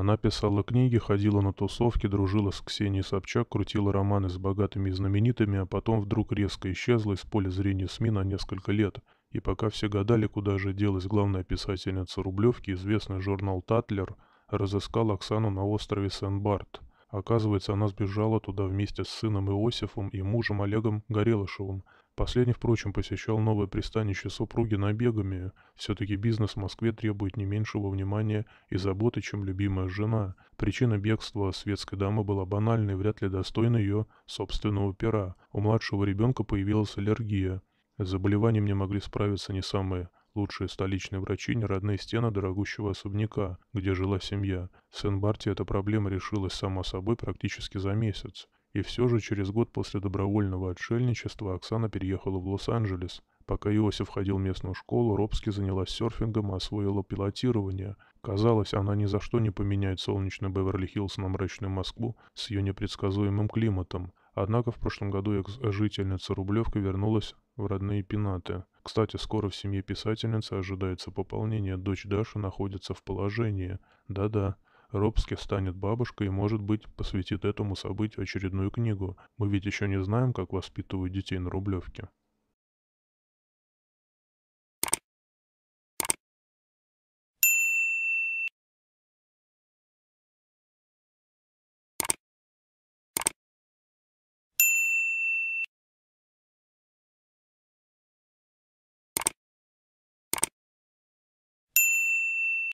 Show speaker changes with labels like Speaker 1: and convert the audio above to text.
Speaker 1: Она писала книги, ходила на тусовки, дружила с Ксенией Собчак, крутила романы с богатыми и знаменитыми, а потом вдруг резко исчезла из поля зрения СМИ на несколько лет. И пока все гадали, куда же делась главная писательница Рублевки, известный журнал «Татлер» разыскал Оксану на острове Сен-Барт – Оказывается, она сбежала туда вместе с сыном Иосифом и мужем Олегом Горелышевым. Последний, впрочем, посещал новое пристанище супруги набегами. Все-таки бизнес в Москве требует не меньшего внимания и заботы, чем любимая жена. Причина бегства светской дамы была банальной, вряд ли достойна ее собственного пера. У младшего ребенка появилась аллергия. С заболеванием не могли справиться не самые Лучшие столичные врачи не родные стены дорогущего особняка, где жила семья. В Сен-Барте эта проблема решилась сама собой практически за месяц. И все же через год после добровольного отшельничества Оксана переехала в Лос-Анджелес. Пока Иосиф ходил в местную школу, Робски занялась серфингом и освоила пилотирование. Казалось, она ни за что не поменяет солнечный Беверли-Хиллз на мрачную Москву с ее непредсказуемым климатом – Однако в прошлом году экс-жительница Рублевка вернулась в родные пенаты. Кстати, скоро в семье писательницы ожидается пополнение, дочь Даша находится в положении. Да-да, Робски станет бабушкой и, может быть, посвятит этому событию очередную книгу. Мы ведь еще не знаем, как воспитывают детей на Рублевке.